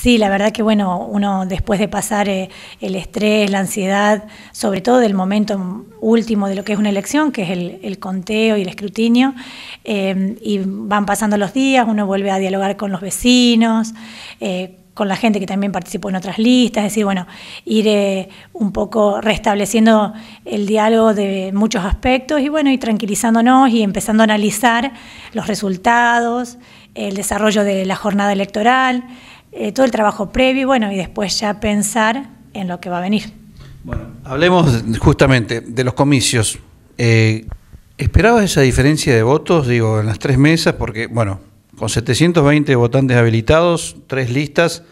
Sí, la verdad que bueno, uno después de pasar eh, el estrés, la ansiedad, sobre todo del momento último de lo que es una elección, que es el, conteo y el escrutinio, em, y van pasando los días, uno vuelve a dialogar con los vecinos. Eh, con la gente que también participó en otras listas, es decir, bueno, ir eh, un poco restableciendo el diálogo de muchos aspectos y bueno, y tranquilizándonos y empezando a analizar los resultados, el desarrollo de la jornada electoral, eh, todo el trabajo previo y bueno, y después ya pensar en lo que va a venir. Bueno, hablemos justamente de los comicios. Eh, ¿Esperabas esa diferencia de votos, digo, en las tres mesas? Porque, bueno, con 720 votantes habilitados, tres listas,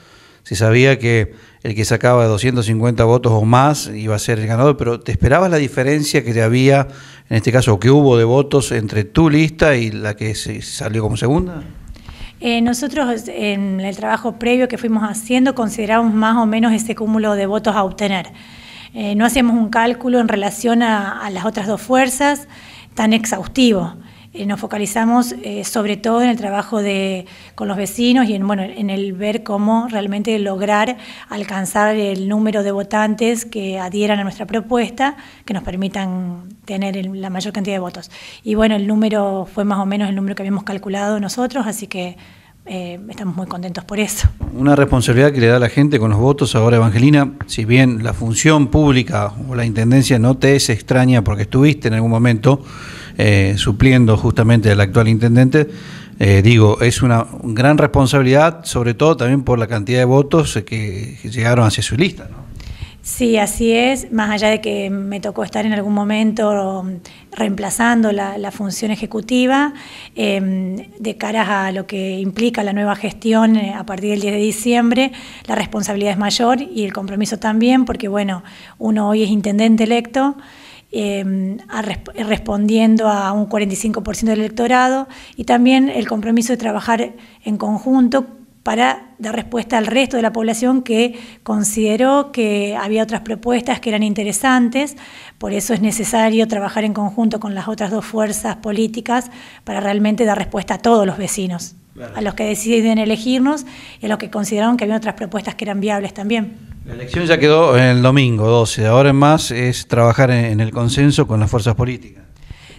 se sabía que el que sacaba 250 votos o más iba a ser el ganador, pero ¿te esperabas la diferencia que había, en este caso, que hubo de votos entre tu lista y la que se salió como segunda? Eh, nosotros en el trabajo previo que fuimos haciendo consideramos más o menos ese cúmulo de votos a obtener. Eh, no hacíamos un cálculo en relación a las otras dos fuerzas tan exhaustivo. Eh, nos focalizamos eh, sobre todo en el trabajo de, con los vecinos y en, bueno, en el ver cómo realmente lograr alcanzar el número de votantes que adhieran a nuestra propuesta, que nos permitan tener la mayor cantidad de votos. Y bueno, el número fue más o menos el número que habíamos calculado nosotros, así que eh, estamos muy contentos por eso. Una responsabilidad que le da la gente con los votos. Ahora, Evangelina, si bien la función pública o la intendencia no te es extraña porque estuviste en algún momento eh, supliendo justamente al actual intendente, eh, digo, es una gran responsabilidad, sobre todo también por la cantidad de votos que llegaron hacia su lista. Sí, así es. Más allá de que me tocó estar en algún momento um, reemplazando la, función ejecutiva, em, de cara a lo que implica la nueva gestión eh, a partir del 10 de diciembre, la responsabilidad es mayor y el compromiso también, porque bueno, uno hoy es intendente electo. Em, respondiendo a un 45% del electorado y también el compromiso de trabajar en conjunto para dar respuesta al resto de la población que consideró que había otras propuestas que eran interesantes. Por eso es necesario trabajar en conjunto con las otras dos fuerzas políticas para realmente dar respuesta a todos los vecinos, a los que deciden elegirnos y a los que consideraron que había otras propuestas que eran viables también. La elección ya quedó el domingo 12, ahora en más es trabajar en el consenso con las fuerzas políticas.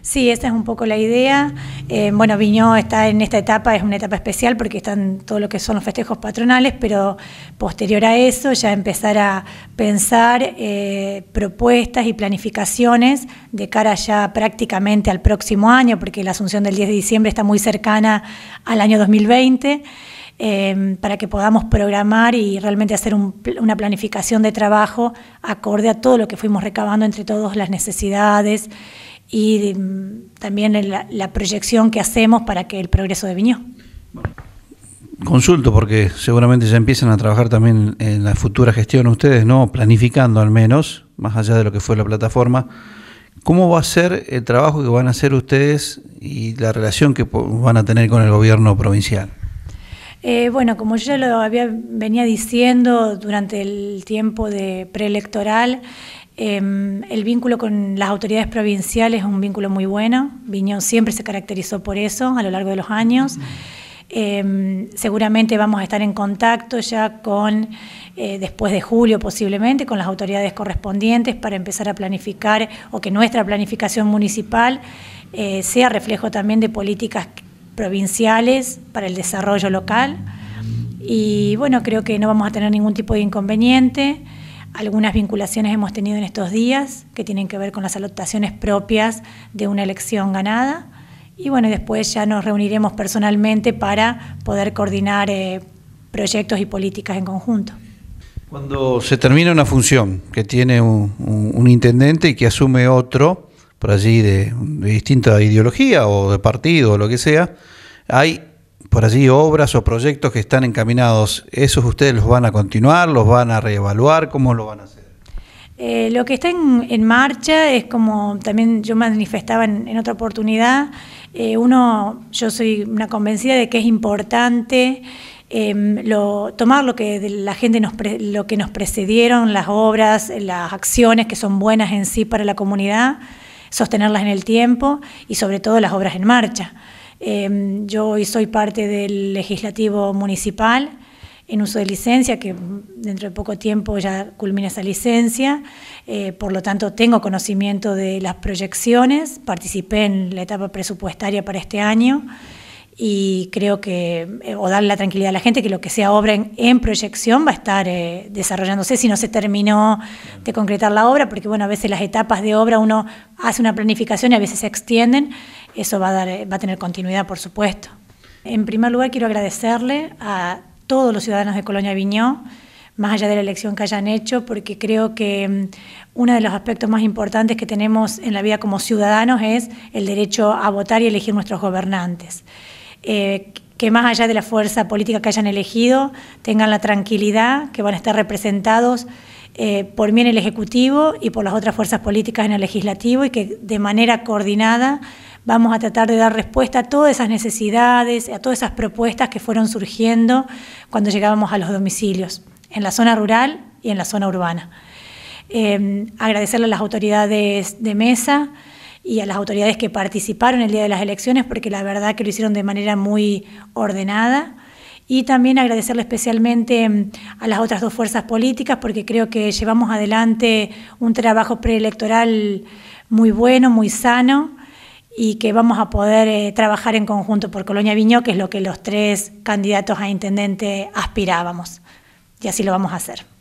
Sí, esa es un poco la idea. Eh, bueno, Viñó está en esta etapa, es una etapa especial porque están todo lo que son los festejos patronales, pero posterior a eso ya empezar a pensar eh, propuestas y planificaciones de cara ya prácticamente al próximo año, porque la asunción del 10 de diciembre está muy cercana al año 2020. Eh, para que podamos programar y realmente hacer una planificación de trabajo acorde a todo lo que fuimos recabando entre todas las necesidades y mm, también la proyección que hacemos para que el progreso de Viñó. Consulto, porque seguramente ya empiezan a trabajar también en la futura gestión ustedes, ¿no? Planificando al menos, más allá de lo que fue la plataforma. ¿Cómo va a ser el trabajo que van a hacer ustedes y la relación que van a tener con el gobierno provincial? Eh, bueno, como yo ya lo había, venía diciendo durante el tiempo de preelectoral, Em, el vínculo con las autoridades provinciales es un vínculo muy bueno. Viñón siempre se caracterizó por eso a lo largo de los años. Em, seguramente vamos a estar en contacto ya con, eh, después de julio posiblemente, con las autoridades correspondientes para empezar a planificar o que nuestra planificación municipal eh, sea reflejo también de políticas provinciales para el desarrollo local. Y bueno, creo que no vamos a tener ningún tipo de inconveniente. Algunas vinculaciones hemos tenido en estos días que tienen que ver con las alotaciones propias de una elección ganada. Y bueno, después ya nos reuniremos personalmente para poder coordinar eh, proyectos y políticas en conjunto. Cuando se termina una función que tiene un, intendente y que asume otro, por allí de distinta ideología o de partido o lo que sea, hay por allí obras o proyectos que están encaminados, ¿esos ustedes los van a continuar, los van a reevaluar? ¿Cómo lo van a hacer? Eh, lo que está en, marcha es como también yo manifestaba en, otra oportunidad, eh, uno, yo soy una convencida de que es importante em, tomar lo que la gente nos lo que nos precedieron, las obras, las acciones que son buenas en sí para la comunidad, sostenerlas en el tiempo y sobre todo las obras en marcha. Em, yo hoy soy parte del legislativo municipal en uso de licencia, que dentro de poco tiempo ya culmina esa licencia, eh, por lo tanto tengo conocimiento de las proyecciones, participé en la etapa presupuestaria para este año y creo que, eh, o darle la tranquilidad a la gente que lo que sea obra en, proyección va a estar eh, desarrollándose si no se terminó de concretar la obra, porque bueno, a veces las etapas de obra uno hace una planificación y a veces se extienden, eso va a, dar, eh, va a tener continuidad, por supuesto. En primer lugar, quiero agradecerle a todos los ciudadanos de Colonia Viñó, más allá de la elección que hayan hecho, porque creo que mm, uno de los aspectos más importantes que tenemos en la vida como ciudadanos es el derecho a votar y elegir nuestros gobernantes. Eh, que más allá de la fuerza política que hayan elegido, tengan la tranquilidad que van a estar representados eh, por mí en el Ejecutivo y por las otras fuerzas políticas en el Legislativo y que de manera coordinada vamos a tratar de dar respuesta a todas esas necesidades, a todas esas propuestas que fueron surgiendo cuando llegábamos a los domicilios, en la zona rural y en la zona urbana. Eh, agradecerle a las autoridades de mesa, y a las autoridades que participaron el día de las elecciones, porque la verdad que lo hicieron de manera muy ordenada. Y también agradecerle especialmente mm, a las otras dos fuerzas políticas, porque creo que llevamos adelante un trabajo preelectoral muy bueno, muy sano, y que vamos a poder eh, trabajar en conjunto por Colonia Viñó, que es lo que los tres candidatos a intendente aspirábamos. Y así lo vamos a hacer.